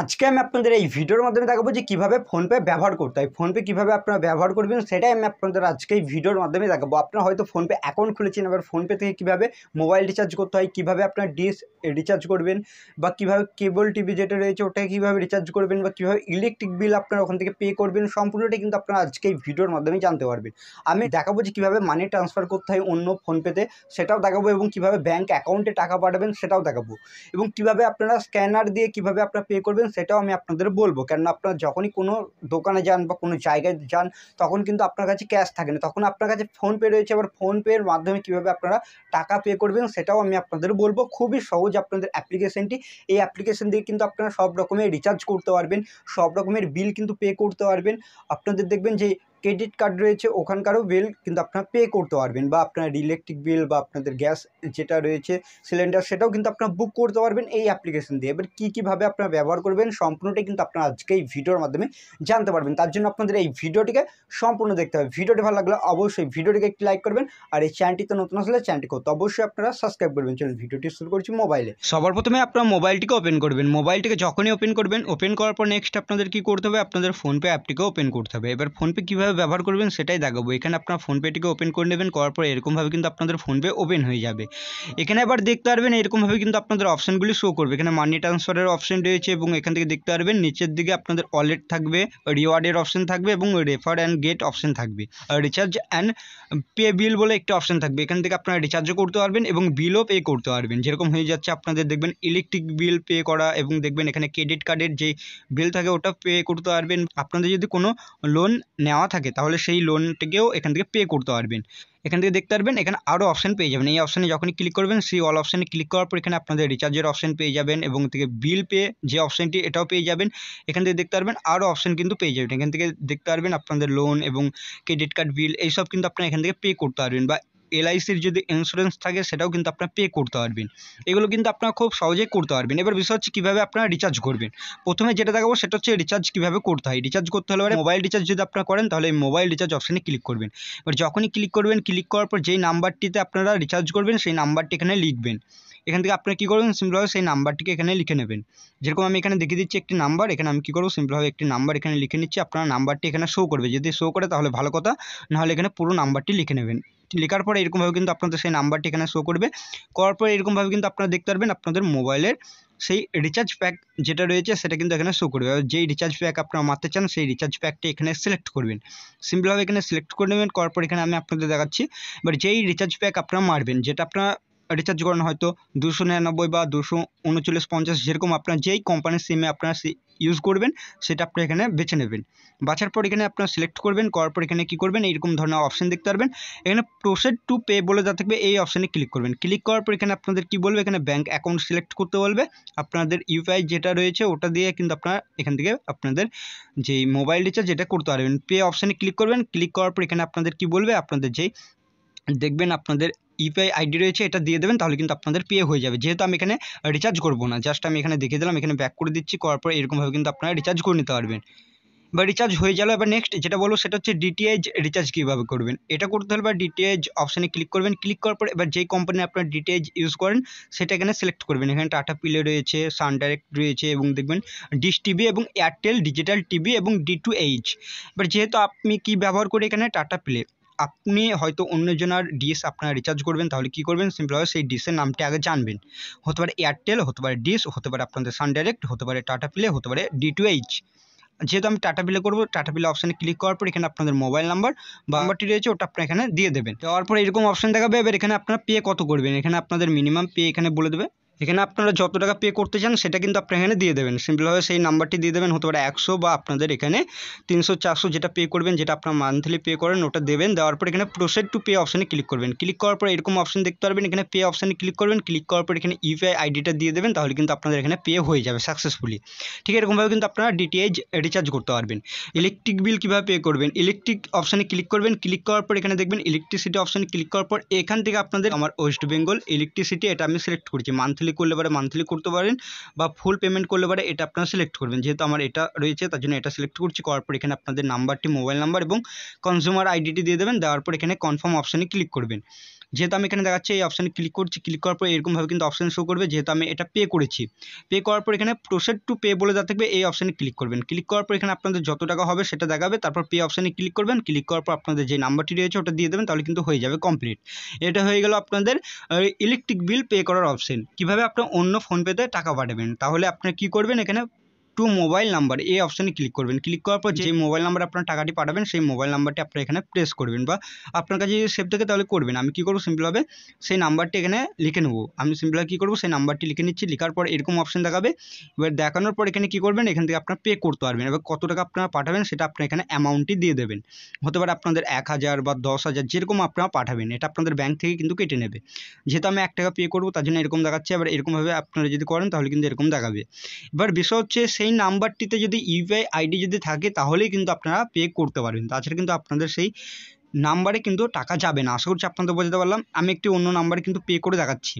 আজকে আমি আপনাদের এই ভিডিওর মাধ্যমে দেখাবো যে কীভাবে ফোনপে ব্যবহার করতে হয় ফোনপে কীভাবে আপনারা ব্যবহার করবেন সেটাই আমি আপনাদের আজকে এই ভিডিওর মাধ্যমে দেখাবো আপনারা হয়তো ফোনপে অ্যাকাউন্ট খুলেছেন আবার ফোনপে থেকে কীভাবে মোবাইল রিচার্জ করতে হয় কীভাবে আপনার ডিস রিচার্জ করবেন বা কীভাবে কেবল টিভি যেটা রয়েছে ওটাকে কীভাবে রিচার্জ করবেন বা কীভাবে ইলেকট্রিক বিল আপনারা ওখান থেকে পে করবেন সম্পূর্ণটাই কিন্তু আপনারা আজকে এই ভিডিওর মাধ্যমে জানতে পারবেন আমি দেখাবো যে কীভাবে মানি ট্রান্সফার করতে হয় অন্য ফোনপেতে সেটাও দেখাবো এবং কীভাবে ব্যাঙ্ক অ্যাকাউন্টে টাকা পাঠাবেন সেটাও দেখাবো এবং কীভাবে আপনারা স্ক্যানার দিয়ে কীভাবে আপনারা পে করবেন করবেন সেটাও আমি আপনাদের বলবো কেননা আপনারা যখনই কোনো দোকানে যান বা কোনো জায়গায় যান তখন কিন্তু আপনার কাছে ক্যাশ থাকে না তখন আপনার কাছে ফোনপে রয়েছে এবার ফোনপের মাধ্যমে কিভাবে আপনারা টাকা পে করবেন সেটাও আমি আপনাদের বলবো খুবই সহজ আপনাদের অ্যাপ্লিকেশনটি এই অ্যাপ্লিকেশন দিয়ে কিন্তু আপনারা সব রকমের রিচার্জ করতে পারবেন সব রকমের বিল কিন্তু পে করতে পারবেন আপনাদের দেখবেন যে ক্রেডিট কার্ড রয়েছে ওখানকারও বিল কিন্তু আপনারা পে করতে পারবেন বা আপনার ইলেকট্রিক বিল বা আপনাদের গ্যাস যেটা রয়েছে সিলিন্ডার সেটাও কিন্তু আপনারা বুক করতে পারবেন এই অ্যাপ্লিকেশন দিয়ে এবার কী কীভাবে আপনারা ব্যবহার করবেন সম্পূর্ণটাই কিন্তু আপনারা আজকে এই ভিডিওর মাধ্যমে জানতে পারবেন তার জন্য আপনাদের এই ভিডিওটিকে সম্পূর্ণ দেখতে হবে ভিডিওটি ভালো লাগলে অবশ্যই ভিডিওটিকে একটি লাইক করবেন আর এই চ্যানেলটিতে নতুন আসলে চ্যানেলটি করতে অবশ্যই আপনারা সাবস্ক্রাইব করবেন চলুন ভিডিওটি শুরু করছি মোবাইলে সবার প্রথমে আপনারা মোবাইলটিকে ওপেন করবেন মোবাইলটিকে যখনই ওপেন করবেন ওপেন করার পর নেক্সট আপনাদের কী করতে হবে আপনাদের ফোনপে অ্যাপটিকে ওপেন করতে হবে এবার ফোনপে কীভাবে কীভাবে ব্যবহার করবেন সেটাই দেখাবো এখানে আপনার ফোনপেটিকে ওপেন করে নেবেন করার পর এরকমভাবে কিন্তু আপনাদের ফোনপে ওপেন হয়ে যাবে এখানে আবার দেখতে পারবেন এরকমভাবে কিন্তু আপনাদের অপশানগুলি শো করবে এখানে মানি ট্রান্সফারের অপশান রয়েছে এবং এখান থেকে দেখতে পারবেন নিচের দিকে আপনাদের ওয়ালেট থাকবে রিওয়ার্ডের অপশান থাকবে এবং রেফার অ্যান্ড গেট অপশান থাকবে রিচার্জ অ্যান্ড পে বিল বলে একটি অপশান থাকবে এখান থেকে আপনারা রিচার্জও করতে পারবেন এবং বিলও পে করতে পারবেন যেরকম হয়ে যাচ্ছে আপনাদের দেখবেন ইলেকট্রিক বিল পে করা এবং দেখবেন এখানে ক্রেডিট কার্ডের যে বিল থাকে ওটা পে করতে পারবেন আপনাদের যদি কোনো লোন নেওয়া থাকে থাকে তাহলে সেই লোনটিকেও এখান থেকে পে করতে পারবেন এখান থেকে দেখতে পারবেন এখানে আরও অপশান পেয়ে যাবেন এই অপশানে যখনই ক্লিক করবেন সেই অল অপশানে ক্লিক করার পর এখানে আপনাদের রিচার্জের অপশান পেয়ে যাবেন এবং থেকে বিল পে যে অপশানটি এটাও পেয়ে যাবেন এখান থেকে দেখতে পারবেন আরও অপশান কিন্তু পেয়ে যাবেন এখান থেকে দেখতে পারবেন আপনাদের লোন এবং ক্রেডিট কার্ড বিল এইসব কিন্তু আপনারা এখান থেকে পে করতে পারবেন বা এলআইসির যদি ইন্স্যুরেন্স থাকে সেটাও কিন্তু আপনার পে করতে পারবেন এগুলো কিন্তু আপনার খুব সহজেই করতে পারবেন এবার বিষয় হচ্ছে কীভাবে আপনারা রিচার্জ করবেন প্রথমে যেটা দেখাবো সেটা হচ্ছে রিচার্জ কীভাবে করতে হয় রিচার্জ করতে হলে মোবাইল মানে রিচার্জ যদি আপনারা করেন তাহলে মোবাইল রিচার্জ অপশানে ক্লিক করবেন এবার যখনই ক্লিক করবেন ক্লিক করার পর যেই নাম্বারটিতে আপনারা রিচার্জ করবেন সেই নাম্বারটি এখানে লিখবেন এখান থেকে আপনারা কী করবেন সিম্পলভাবে সেই নাম্বারটিকে এখানে লিখে নেবেন যেরকম আমি এখানে দেখিয়ে দিচ্ছি একটি নাম্বার এখানে আমি কী করবো সিম্পলভাবে একটি নাম্বার এখানে লিখে নিচ্ছি আপনার নাম্বারটি এখানে শো করবে যদি শো করে তাহলে ভালো কথা নাহলে এখানে পুরো নাম্বারটি লিখে নেবেন লেখার পরে এরকমভাবে কিন্তু আপনাদের সেই নাম্বারটি এখানে শো করবে করার পরে এরকমভাবে কিন্তু আপনারা দেখতে পারবেন আপনাদের মোবাইলের সেই রিচার্জ প্যাক যেটা রয়েছে সেটা কিন্তু এখানে শো করবে যেই রিচার্জ প্যাক আপনারা মারতে চান সেই রিচার্জ প্যাকটি এখানে সিলেক্ট করবেন সিম্পলভাবে এখানে সিলেক্ট করে নেবেন করার পর এখানে আমি আপনাদের দেখাচ্ছি এবার যেই রিচার্জ প্যাক আপনারা মারবেন যেটা আপনারা রিচার্জ করেন হয়তো দুশো নিরানব্বই বা দুশো উনচল্লিশ পঞ্চাশ যেরকম আপনার যেই কোম্পানির সিমে আপনার ইউজ করবেন সেটা আপনি এখানে বেছে নেবেন বাছার পর এখানে আপনার সিলেক্ট করবেন করার পর এখানে কী করবেন এইরকম ধরনের অপশান দেখতে পারবেন এখানে প্রোসেড টু পে বলে যা থাকবে এই অপশানে ক্লিক করবেন ক্লিক করার পর এখানে আপনাদের কি বলবে এখানে ব্যাঙ্ক অ্যাকাউন্ট সিলেক্ট করতে বলবে আপনাদের ইউপিআই যেটা রয়েছে ওটা দিয়ে কিন্তু আপনারা এখান থেকে আপনাদের যেই মোবাইল রিচার্জ যেটা করতে পারবেন পে অপশানে ক্লিক করবেন ক্লিক করার পর এখানে আপনাদের কি বলবে আপনাদের যেই দেখবেন আপনাদের ইউপিআই আইডি রয়েছে এটা দিয়ে দেবেন তাহলে কিন্তু আপনাদের পে হয়ে যাবে যেহেতু আমি এখানে রিচার্জ করবো না জাস্ট আমি এখানে দেখিয়ে দিলাম এখানে ব্যাক করে দিচ্ছি করার পর এরকমভাবে কিন্তু আপনারা রিচার্জ করে নিতে পারবেন বা রিচার্জ হয়ে গেল এবার নেক্সট যেটা বলবো সেটা হচ্ছে ডিটিএইচ রিচার্জ কীভাবে করবেন এটা করতে হলে বা ডিটিএইচ অপশানে ক্লিক করবেন ক্লিক করার পর এবার যে কোম্পানি আপনার ডিটিএইচ ইউজ করেন সেটা এখানে সিলেক্ট করবেন এখানে টাটা পিলে রয়েছে সান ডাইরেক্ট রয়েছে এবং দেখবেন ডিশ টিভি এবং এয়ারটেল ডিজিটাল টিভি এবং ডি টু এইচ এবার যেহেতু আপনি কি ব্যবহার করি এখানে টাটা প্লে আপনি হয়তো অন্যজনার ডিশ আপনারা রিচার্জ করবেন তাহলে কী করবেন সিম্পলভাবে সেই ডিশের নামটি আগে জানবেন হতে পারে এয়ারটেল হতে পারে ডিশ হতে পারে আপনাদের সান ডাইরেক্ট হতে পারে টাটা প্লে হতে পারে ডি টু এইচ যেহেতু আমি টাটা পিলে করবো টাটা পিলে অপশানে ক্লিক করার পর এখানে আপনাদের মোবাইল নাম্বার বা নাম্বারটি রয়েছে ওটা আপনার এখানে দিয়ে দেবেন দেওয়ার পর এরকম অপশান দেখাবে এবার এখানে আপনারা পে কত করবেন এখানে আপনাদের মিনিমাম পে এখানে বলে দেবে এখানে আপনারা যত টাকা পে করতে চান সেটা কিন্তু আপনারা এখানে দিয়ে দেবেন সিম্পলভাবে সেই নাম্বারটি দিয়ে দেবেন হতে পারে একশো বা আপনাদের এখানে তিনশো চারশো যেটা পে করবেন যেটা আপনার মান্থলি পে করেন ওটা দেবেন দেওয়ার পর এখানে প্রোসেড টু পে অপশানে ক্লিক করবেন ক্লিক করার পর এরকম অপশান দেখতে পারবেন এখানে পে অপশানে ক্লিক করবেন ক্লিক করার পর এখানে ইউপিআই আইডিটা দিয়ে দেবেন তাহলে কিন্তু আপনাদের এখানে পে হয়ে যাবে সাকসেসফুলি ঠিক এরকমভাবে কিন্তু আপনারা ডিটিএইচ রিচার্জ করতে পারবেন ইলেকট্রিক বিল কীভাবে পে করবেন ইলেকট্রিক অপশানে ক্লিক করবেন ক্লিক করার পর এখানে দেখবেন ইলেকট্রিসিটি অপশানে ক্লিক করার পর এখান থেকে আপনাদের আমার ওয়েস্ট বেঙ্গল ইলেকট্রিসিটি এটা আমি সিলেক্ট করছি মান্থলি মান্থলি করলে পারে মান্থলি করতে পারেন বা ফুল পেমেন্ট করলে পারে এটা আপনারা সিলেক্ট করবেন যেহেতু আমার এটা রয়েছে তার জন্য এটা সিলেক্ট করছি করার পর এখানে আপনাদের নাম্বারটি মোবাইল নাম্বার এবং কনজিউমার আইডিটি দিয়ে দেবেন দেওয়ার পর এখানে কনফার্ম অপশানে ক্লিক করবেন যেহেতু আমি এখানে দেখাচ্ছি এই অপশানে ক্লিক করছি ক্লিক করার পর এরকমভাবে কিন্তু অপশান শো করবে যেহেতু আমি এটা পে করেছি পে করার পর এখানে প্রসেড টু পে বলে দেওয়া থাকবে এই অপশানে ক্লিক করবেন ক্লিক করার পর এখানে আপনাদের যত টাকা হবে সেটা দেখাবে তারপর পে অপশানে ক্লিক করবেন ক্লিক করার পর আপনাদের যে নাম্বারটি রয়েছে ওটা দিয়ে দেবেন তাহলে কিন্তু হয়ে যাবে কমপ্লিট এটা হয়ে গেল আপনাদের ইলেকট্রিক বিল পে করার অপশান কীভাবে আপনার অন্য ফোনপেতে টাকা পাঠাবেন তাহলে আপনারা কী করবেন এখানে টু মোবাইল নাম্বার এই অপশানে ক্লিক করবেন ক্লিক করার পর যে মোবাইল নাম্বার আপনার টাকাটি পাঠাবেন সেই মোবাইল নাম্বারটি আপনার এখানে প্রেস করবেন বা আপনার কাছে যদি সেভ থাকে তাহলে করবেন আমি কী করবো সিম্পলভাবে সেই নাম্বারটি এখানে লিখে নেবো আমি সিম্পলভাবে কী করবো সেই নাম্বারটি লিখে নিচ্ছি লেখার পর এরকম অপশান দেখাবে এবার দেখানোর পর এখানে কী করবেন এখান থেকে আপনার পে করতে পারবেন এবার কত টাকা আপনারা পাঠাবেন সেটা আপনার এখানে অ্যামাউন্টটি দিয়ে দেবেন হতে পারে আপনাদের এক হাজার বা দশ হাজার যেরকম আপনারা পাঠাবেন এটা আপনাদের ব্যাংক থেকে কিন্তু কেটে নেবে যেহেতু আমি এক টাকা পে করবো তার জন্য এরকম দেখাচ্ছে এবার এরকমভাবে আপনারা যদি করেন তাহলে কিন্তু এরকম দেখাবে এবার বিষয় হচ্ছে সেই নাম্বারটিতে যদি ইউপিআই আইডি যদি থাকে তাহলেই কিন্তু আপনারা পে করতে পারবেন তাছাড়া কিন্তু আপনাদের সেই নাম্বারে কিন্তু টাকা যাবে না আশা করছি আপনাদের বোঝাতে পারলাম আমি একটি অন্য নাম্বারে কিন্তু পে করে দেখাচ্ছি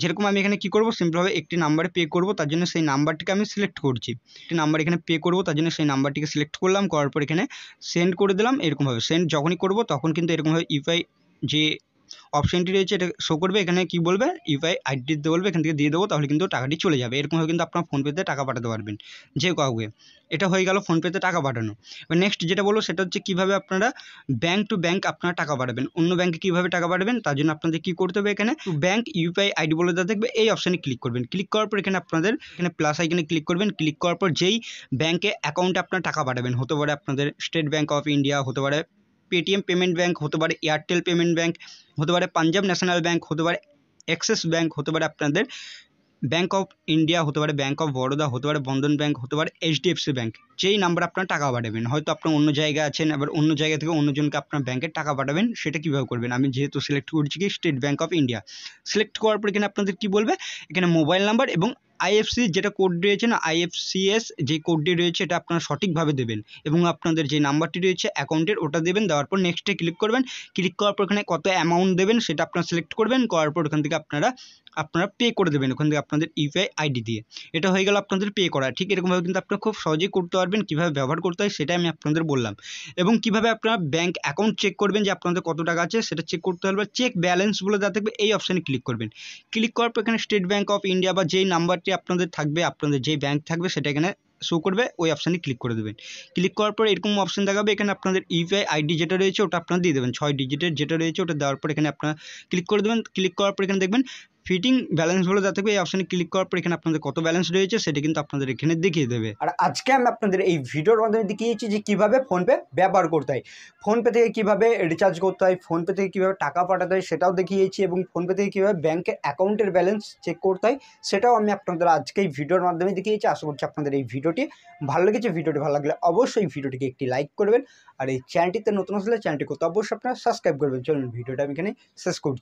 যেরকম আমি এখানে কি করব সিম্পলভাবে একটি নাম্বারে পে করব তার জন্য সেই নাম্বারটিকে আমি সিলেক্ট করছি একটি নাম্বার এখানে পে করব তার জন্য সেই নাম্বারটিকে সিলেক্ট করলাম করার পর এখানে সেন্ড করে দিলাম এরকমভাবে সেন্ড যখনই করব তখন কিন্তু এরকমভাবে ইউপিআই যে অপশানটি রয়েছে এটা শো করবে এখানে কি বলবে ইউপিআই আইডি দিতে বলবে এখান থেকে দিয়ে দেবো তাহলে কিন্তু টাকাটি চলে যাবে এরকমভাবে কিন্তু আপনার ফোনপেতে টাকা পাঠাতে পারবেন যে কাউকে এটা হয়ে গেল ফোনপেতে টাকা পাঠানো এবার নেক্সট যেটা বলবো সেটা হচ্ছে কীভাবে আপনারা ব্যাঙ্ক টু ব্যাঙ্ক আপনারা টাকা পাঠাবেন অন্য ব্যাঙ্কে কীভাবে টাকা পাঠাবেন তার জন্য আপনাদের কী করতে হবে এখানে ব্যাঙ্ক ইউপিআই আইডি বলে দেওয়া থাকবে এই অপশানে ক্লিক করবেন ক্লিক করার পর এখানে আপনাদের এখানে প্লাস আইকনে ক্লিক করবেন ক্লিক করার পর যেই ব্যাঙ্কে অ্যাকাউন্টে আপনার টাকা পাঠাবেন হতে পারে আপনাদের স্টেট ব্যাঙ্ক অফ ইন্ডিয়া হতে পারে পেটিএম পেমেন্ট ব্যাঙ্ক হতে পারে এয়ারটেল পেমেন্ট ব্যাঙ্ক হতে পারে পাঞ্জাব ন্যাশনাল ব্যাঙ্ক হতে পারে অ্যাক্সিস ব্যাঙ্ক হতে পারে আপনাদের ব্যাঙ্ক অফ ইন্ডিয়া হতে পারে ব্যাঙ্ক অফ বরোদা হতে পারে বন্ধন ব্যাঙ্ক হতে পারে এইচডিএফসি ব্যাঙ্ক যেই নাম্বার আপনার টাকা পাঠাবেন হয়তো আপনার অন্য জায়গায় আছেন আবার অন্য জায়গা থেকে অন্যজনকে আপনার ব্যাঙ্কে টাকা পাঠাবেন সেটা কীভাবে করবেন আমি যেহেতু সিলেক্ট করছি কি State Bank of India select করার পর এখানে আপনাদের কী বলবে এখানে মোবাইল নাম্বার এবং আইএফসি যেটা কোড রয়েছে না আইএফসিএস যে কোডটি রয়েছে এটা আপনারা সঠিকভাবে দেবেন এবং আপনাদের যে নাম্বারটি রয়েছে অ্যাকাউন্টের ওটা দেবেন দেওয়ার পর নেক্সটে ক্লিক করবেন ক্লিক করার পর এখানে কত অ্যামাউন্ট দেবেন সেটা আপনারা সিলেক্ট করবেন করার পর ওখান থেকে আপনারা আপনারা পে করে দেবেন ওখান থেকে আপনাদের ইউপিআই e আইডি দিয়ে এটা হয়ে গেল আপনাদের পে করা ঠিক এরকমভাবে কিন্তু আপনারা খুব সহজেই করতে পারবেন কীভাবে ব্যবহার করতে হয় সেটা আমি আপনাদের বললাম এবং কিভাবে আপনারা ব্যাঙ্ক অ্যাকাউন্ট চেক করবেন যে আপনাদের কত টাকা আছে সেটা চেক করতে হবে চেক ব্যালেন্স বলে দেওয়া থাকবে এই অপশানে ক্লিক করবেন ক্লিক করার পর এখানে স্টেট ব্যাঙ্ক অফ ইন্ডিয়া বা যেই নাম্বারটি আপনাদের থাকবে আপনাদের যে ব্যাংক থাকবে সেটা এখানে শো করবে ওই অপশানে ক্লিক করে দেবেন ক্লিক করার পর এরকম অপশান দেখাবে এখানে আপনাদের ইউপিআই আইডি যেটা রয়েছে ওটা আপনারা দিয়ে দেবেন ছয় ডিজিটের যেটা রয়েছে ওটা দেওয়ার পর এখানে আপনারা ক্লিক করে দেবেন ক্লিক করার পর এখানে দেখবেন ফিটিং ব্যালেন্সগুলো যা থাকবে এই অপশানে ক্লিক করার পর এখানে আপনাদের কত ব্যালেন্স রয়েছে সেটা কিন্তু আপনাদের এখানে দেখিয়ে দেবে আর আজকে আমি আপনাদের এই ভিডিওর মাধ্যমে দেখিয়েছি যে কীভাবে ফোনপে ব্যবহার করতে হয় ফোনপে থেকে কীভাবে রিচার্জ করতে হয় ফোনপে থেকে কীভাবে টাকা পাঠাতে হয় সেটাও দেখিয়েছি এবং ফোনপে থেকে কীভাবে ব্যাঙ্কে অ্যাকাউন্টের ব্যালেন্স চেক করতে হয় সেটাও আমি আপনাদের আজকে এই ভিডিওর মাধ্যমে দেখিয়েছি আশা করছি আপনাদের এই ভিডিওটি ভালো লেগেছে ভিডিওটি ভালো লাগলে অবশ্যই ভিডিওটিকে একটি লাইক করবেন আর এই চ্যানেলটিতে নতুন আসলে চ্যানেলটি করতে অবশ্যই আপনারা সাবস্ক্রাইব করবেন চলুন ভিডিওটা আমি এখানে শেষ করছি